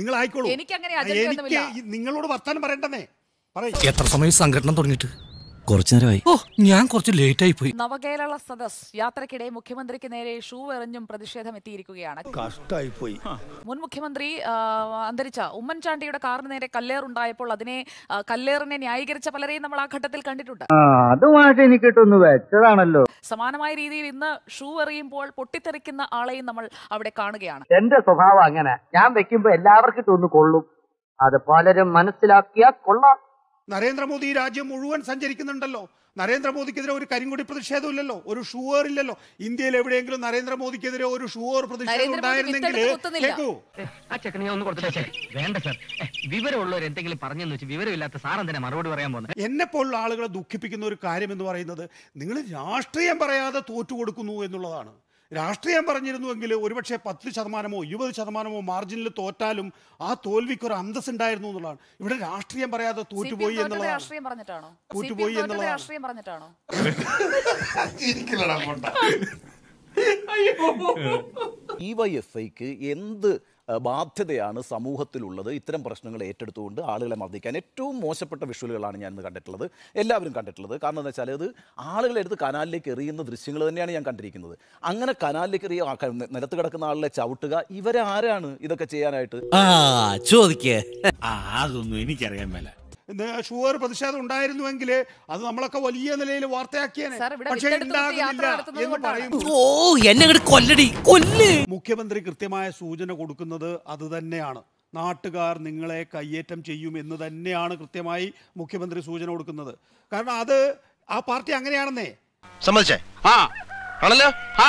നിങ്ങൾ ആയിക്കോളൂ എനിക്ക് നിങ്ങളോട് വർത്താനം പറയണ്ടെന്നേ പറയും എത്ര സമയം സംഘടന തുടങ്ങിയിട്ട് കുറച്ചു നേരമായി ഓ ഞാൻ കുറച്ച് ലേറ്റ് ആയി പോയി നവകേരള സദസ് യാത്രക്കിടെ മുഖ്യമന്ത്രിക്ക് നേരെ ഷൂ എറിഞ്ഞും പ്രതിഷേധം എത്തിയിരിക്കുകയാണ് കഷ്ടായി പോയി മുൻ മുഖ്യമന്ത്രി അന്തരിച്ച ഉമ്മൻചാണ്ടിയുടെ കാറിന് നേരെ കല്ലേറുണ്ടായപ്പോൾ അതിനെ കല്ലേറിനെ ന്യായീകരിച്ച പലരെയും നമ്മൾ ആ ഘട്ടത്തിൽ കണ്ടിട്ടുണ്ട് സമാനമായ രീതിയിൽ ഇന്ന് ഷൂ എറിയുമ്പോൾ പൊട്ടിത്തെറിക്കുന്ന ആളെയും നമ്മൾ അവിടെ കാണുകയാണ് എന്റെ സ്വഭാവം അങ്ങനെ ഞാൻ വെക്കുമ്പോ എല്ലാവർക്കും തോന്നുന്നു കൊള്ളും അത് പലരും മനസ്സിലാക്കിയാൽ കൊള്ളാം നരേന്ദ്രമോദി ഈ രാജ്യം മുഴുവൻ സഞ്ചരിക്കുന്നുണ്ടല്ലോ നരേന്ദ്രമോദിക്കെതിരെ ഒരു കരിങ്കൊടി പ്രതിഷേധം ഇല്ലല്ലോ ഒരു ഷുവർ ഇല്ലല്ലോ ഇന്ത്യയിൽ എവിടെയെങ്കിലും നരേന്ദ്രമോദിക്കെതിരെ ഒരു ഷുവർ പ്രതിഷേധം ഒന്ന് വേണ്ട സർ എന്തെങ്കിലും മറുപടി പറയാൻ എന്നെ പോലുള്ള ആളുകളെ ദുഃഖിപ്പിക്കുന്ന ഒരു കാര്യം എന്ന് പറയുന്നത് നിങ്ങൾ രാഷ്ട്രീയം പറയാതെ തോറ്റുകൊടുക്കുന്നു കൊടുക്കുന്നു എന്നുള്ളതാണ് രാഷ്ട്രീയം പറഞ്ഞിരുന്നുവെങ്കിൽ ഒരുപക്ഷെ പത്ത് ശതമാനമോ ഇരുപത് ശതമാനമോ മാർജിനിൽ തോറ്റാലും ആ തോൽവിക്ക് ഒരു അന്തസ് ഉണ്ടായിരുന്നു എന്നുള്ളതാണ് ഇവിടെ രാഷ്ട്രീയം പറയാതെ തോറ്റുപോയി എന്നുള്ളതാണ് തോറ്റുപോയി എന്നുള്ളതാണ് ഈ വൈ എന്ത് ബാധ്യതയാണ് സമൂഹത്തിലുള്ളത് ഇത്തരം പ്രശ്നങ്ങൾ ഏറ്റെടുത്തുകൊണ്ട് ആളുകളെ മർദ്ദിക്കാൻ ഏറ്റവും മോശപ്പെട്ട വിഷ്വലുകളാണ് ഞാൻ ഇന്ന് കണ്ടിട്ടുള്ളത് എല്ലാവരും കണ്ടിട്ടുള്ളത് കാരണം എന്താ വെച്ചാൽ അത് ആളുകളെ എടുത്ത് കനാലിലേക്ക് എറിയുന്ന ദൃശ്യങ്ങൾ തന്നെയാണ് ഞാൻ കണ്ടിരിക്കുന്നത് അങ്ങനെ കനാലിലേക്ക് എറിയ നിലത്ത് കിടക്കുന്ന ആളുകളെ ചവിട്ടുക ഇവരാരാണ് ഇതൊക്കെ ചെയ്യാനായിട്ട് ചോദിക്കേ അതൊന്നും എനിക്കറിയാൻ മേലെ ഷുഗർ പ്രതിഷേധം ഉണ്ടായിരുന്നുവെങ്കിൽ അത് നമ്മളൊക്കെ വലിയ നിലയിൽ വാർത്തയാക്കിയാണ് പക്ഷേ എന്ന് ഓ എന്നെ കൊല്ലടി കൊല്ലേ മുഖ്യമന്ത്രി കൃത്യമായ സൂചന കൊടുക്കുന്നത് അത് തന്നെയാണ് നാട്ടുകാർ നിങ്ങളെ കയ്യേറ്റം ചെയ്യും എന്ന് തന്നെയാണ് കൃത്യമായി മുഖ്യമന്ത്രി സൂചന കൊടുക്കുന്നത് കാരണം അത് ആ പാർട്ടി അങ്ങനെയാണെന്നേ സമ്മതിച്ചേ ആണല്ലോ ആ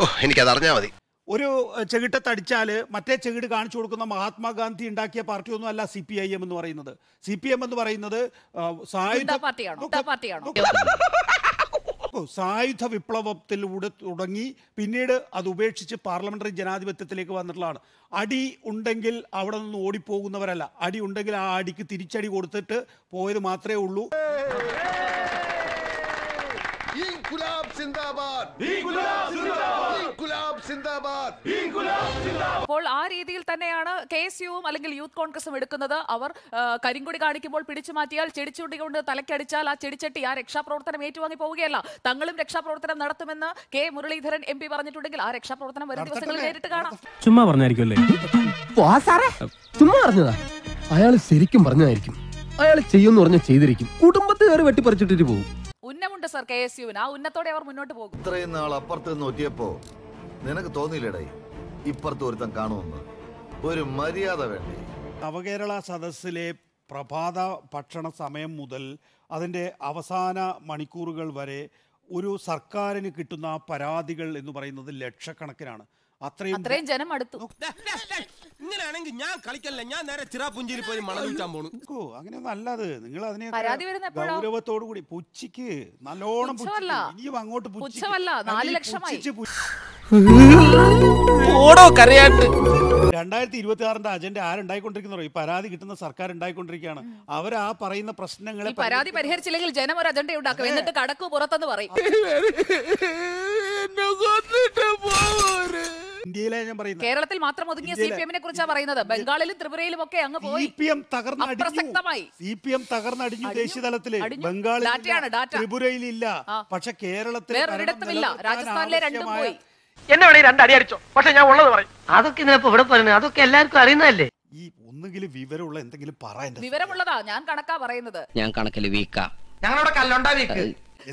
ഓ എനിക്കത് അറിഞ്ഞാൽ മതി ഒരു ചെകിട്ട തടിച്ചാൽ മറ്റേ ചെകിട് കാണിച്ചു കൊടുക്കുന്ന മഹാത്മാഗാന്ധി ഉണ്ടാക്കിയ പാർട്ടിയൊന്നും അല്ല സി പി ഐ എം എന്ന് പറയുന്നത് സി പി എം എന്ന് പറയുന്നത് സായുധ വിപ്ലവത്തിലൂടെ തുടങ്ങി പിന്നീട് അത് ഉപേക്ഷിച്ച് പാർലമെന്ററി ജനാധിപത്യത്തിലേക്ക് വന്നിട്ടുള്ളതാണ് അടി ഉണ്ടെങ്കിൽ അവിടെ നിന്ന് ഓടിപ്പോകുന്നവരല്ല അടി ഉണ്ടെങ്കിൽ ആ അടിക്ക് തിരിച്ചടി കൊടുത്തിട്ട് പോയത് മാത്രമേ ഉള്ളൂ ഇൻകുലാബ് സിന്ദാബാദ് അപ്പോൾ ആ രീതിയിൽ തന്നെയാണ് കെ എസ് യുവും അല്ലെങ്കിൽ യൂത്ത് കോൺഗ്രസും എടുക്കുന്നത് അവർ കരിങ്കുടി കാണിക്കുമ്പോൾ പിടിച്ചു മാറ്റിയാൽ ചെടിച്ചുണ്ടി കൊണ്ട് തലക്കടിച്ചാൽ ആ ചെടിച്ചട്ടി ആ രക്ഷാപ്രവർത്തനം ഏറ്റുവാങ്ങി പോവുകയല്ല തങ്ങളും രക്ഷാപ്രവർത്തനം നടത്തുമെന്ന് കെ മുരളീധരൻ എം പി പറഞ്ഞിട്ടുണ്ടെങ്കിൽ ആ രക്ഷാപ്രവർത്തനം വരും ദിവസങ്ങളിൽ നേരിട്ട് കാണാം ചുമ്മാ പറഞ്ഞായിരിക്കുമല്ലേ ചുമ്മാ പറഞ്ഞതാ അയാൾ ശരിക്കും പറഞ്ഞതായിരിക്കും അയാൾ ചെയ്യുന്നു പറഞ്ഞ ചെയ്തിരിക്കും കുടുംബത്തെ കയറി വെട്ടിപ്പറിച്ചിട്ടിട്ട് പോകും ഉന്നമുണ്ട് സർ കെ എസ് യുവിന് ആ ഉന്നത്തോടെ അവർ മുന്നോട്ട് പോകും ഇത്രയും നാൾ അപ്പുറത്ത് നോക്കിയപ്പോ നിനക്ക് തോന്നിയില്ലേടേ ഇപ്പുറത്ത് ഒരുത്തൻ കാണുമെന്ന് ഒരു മര്യാദ വേണ്ടേ നവകേരള സദസ്സിലെ പ്രഭാത ഭക്ഷണ സമയം മുതൽ അതിൻ്റെ അവസാന മണിക്കൂറുകൾ വരെ ഒരു സർക്കാരിന് കിട്ടുന്ന പരാതികൾ എന്ന് പറയുന്നത് ലക്ഷക്കണക്കിനാണ് അത്രയും അത്രയും ജനം അടുത്തു ഇങ്ങനെയാണെങ്കിൽ ഞാൻ കളിക്കല്ല ഞാൻ നേരെ ചിറാപുഞ്ചിയിൽ പോയി മണൽ വിൽക്കാൻ പോണു ഓ നിങ്ങൾ അതിനെ പരാതി വരുന്ന എപ്പോഴാ? കൂടി പുച്ചിക്ക് നല്ലോണം പുച്ഛിക്ക്. പുച്ഛമല്ല. ഇനിയും അങ്ങോട്ട് പുച്ഛിക്ക്. പുച്ഛമല്ല, നാല് കാരണം ലക്ഷമായി. ഓടോ കരയാണ്ട് രണ്ടായിരത്തി ഇരുപത്തി ആറിന്റെ അജണ്ട ആരുണ്ടായിക്കൊണ്ടിരിക്കുന്നോ ഈ പരാതി കിട്ടുന്ന സർക്കാർ ഉണ്ടായിക്കൊണ്ടിരിക്കുകയാണ് അവർ ആ പറയുന്ന പ്രശ്നങ്ങളെ ഈ പരാതി പരിഹരിച്ചില്ലെങ്കിൽ ജനം ഒരു അജണ്ട ഉണ്ടാക്കും എന്നിട്ട് കടക്കു പുറത്തെന്ന് പറയും എന്നെ കൊന്നിട്ട് പോവര് ഇന്ത്യയിലെ ഞാൻ പറയുന്നത് കേരളത്തിൽ മാത്രം ഒതുങ്ങിയ സി പി എമ്മിനെ കുറിച്ചാണ് പറയുന്നത് ബംഗാളിലും ത്രിപുരയിലും ഒക്കെ അങ്ങ് പോയി സി പി എം തകർന്നടിഞ്ഞു സി പി എം തകർന്നടിഞ്ഞു ദേശീയ തലത്തില് ബംഗാളിലാണ് ത്രിപുരയിൽ ഇല്ല പക്ഷെ കേരളത്തിൽ വേറൊരിടത്തുമില്ല രാജസ്ഥാനിലെ രണ്ടും പോയി എന്നെ വേണേ രണ്ടടി അടിച്ചോ പക്ഷെ ഞാൻ ഉള്ളത് പറയും അതൊക്കെ ഇതിനപ്പോ ഇവിടെ പറയുന്നത് അതൊക്കെ എല്ലാവർക്കും അറിയുന്നതല്ലേ ഈ ഒന്നെങ്കിലും വിവരമുള്ള എന്തെങ്കിലും പറയാൻ വിവരമുള്ളതാ ഞാൻ കണക്കാ പറയുന്നത് ഞാൻ കണക്കിൽ വീക്കാ ഞങ്ങളവിടെ കല്ലുണ്ടാ വീക്ക്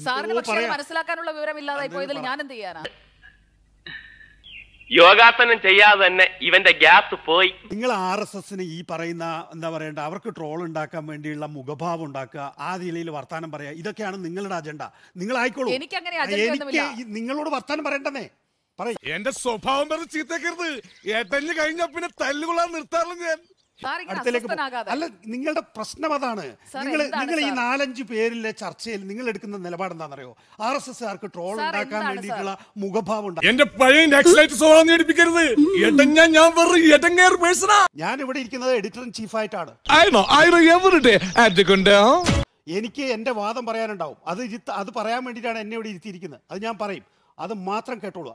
സാറിന് പക്ഷേ മനസ്സിലാക്കാനുള്ള വിവരം ഇല്ലാതായി പോയതിൽ ഞാൻ എന്ത് ചെയ്യാനാ യോഗാസനം ചെയ്യാതെ തന്നെ ഇവന്റെ ഗ്യാസ് പോയി നിങ്ങൾ ആർ എസ് എസിന് ഈ പറയുന്ന എന്താ പറയണ്ട അവർക്ക് ട്രോൾ ഉണ്ടാക്കാൻ വേണ്ടിയുള്ള മുഖഭാവം ഉണ്ടാക്കുക ആ നിലയിൽ വർത്താനം പറയുക ഇതൊക്കെയാണ് നിങ്ങളുടെ അജണ്ട നിങ്ങൾ ആയിക്കോളൂ എനിക്ക് നിങ്ങളോട് വർത്താനം പറയണ്ടെന്നേ എന്റെ സ്വഭാവം പറഞ്ഞ് ചീത്തക്കരുത് ഏട്ടല് കഴിഞ്ഞ പിന്നെ തല്ലുകൊള്ളാൻ നിർത്താറില്ല ഞാൻ അല്ല നിങ്ങളുടെ പ്രശ്നം അതാണ് നിങ്ങൾ നിങ്ങൾ ഈ നാലഞ്ച് പേരിലെ ചർച്ചയിൽ നിങ്ങൾ എടുക്കുന്ന നിലപാട് എന്താണെന്നറിയോ ആർ എസ് എസ് ആർക്ക് ട്രോൾ ഉണ്ടാക്കാൻ വേണ്ടിയിട്ടുള്ള മുഖഭാവം എന്റെ പഴയ ഞാൻ ഇവിടെ ഇരിക്കുന്നത് എഡിറ്റർ ഇൻ ചീഫ് ആയിട്ടാണ് എനിക്ക് എന്റെ വാദം പറയാനുണ്ടാവും അത് അത് പറയാൻ വേണ്ടിയിട്ടാണ് എന്നെ ഇവിടെ ഇരുത്തിയിരിക്കുന്നത് അത് ഞാൻ പറയും അത് മാത്രം കേട്ടോളൂ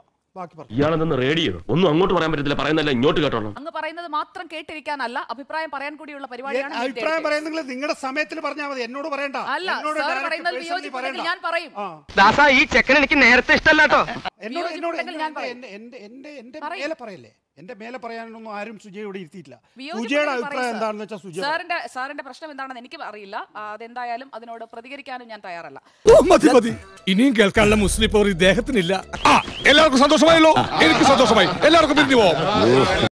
ഇയാളെന്ന് റേഡിയോ ഒന്നും അങ്ങോട്ട് പറയാൻ പറ്റത്തില്ല പറയുന്നല്ല ഇങ്ങോട്ട് കേട്ടോളൂ അങ്ങ് പറയുന്നത് മാത്രം കേട്ടിരിക്കാനല്ല അഭിപ്രായം പറയാൻ കൂടിയുള്ള പരിപാടിയാണ് അഭിപ്രായം പറയുന്നെങ്കിൽ നിങ്ങളുടെ സമയത്തിൽ പറഞ്ഞാൽ മതി എന്നോട് പറയണ്ട അല്ല ഞാൻ പറയും ദാസ ഈ ചെക്കൻ എനിക്ക് നേരത്തെ ഇഷ്ടമല്ലാട്ടോ എന്നോട് എന്നോട് എന്റെ എന്റെ എന്റെ മേലെ പറയല്ലേ എന്റെ മേലെ പറയാനൊന്നും ആരും സുജയോട് ഇരുത്തിയിട്ടില്ല സുജയുടെ അഭിപ്രായം എന്താണെന്ന് വെച്ചാൽ സുജയ സാറിന്റെ സാറിന്റെ പ്രശ്നം എന്താണെന്ന് എനിക്ക് അറിയില്ല അതെന്തായാലും അതിനോട് പ്രതികരിക്കാനും ഞാൻ തയ്യാറല്ല മതി മതി ഇനിയും കേൾക്കാനുള്ള മുസ്ലിം ഇദ്ദേഹത്തിനില്ല എല്ലാവർക്കും സന്തോഷമായല്ലോ എനിക്ക് സന്തോഷമായി എല്ലാവർക്കും